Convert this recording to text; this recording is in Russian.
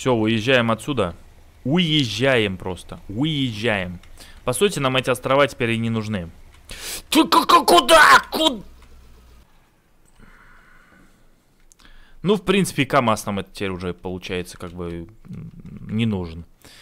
Все, уезжаем отсюда. Уезжаем просто. Уезжаем. По сути, нам эти острова теперь и не нужны. Ты как куда? Куда? Ну, в принципе, КАМАЗ нам это теперь уже, получается, как бы не нужен.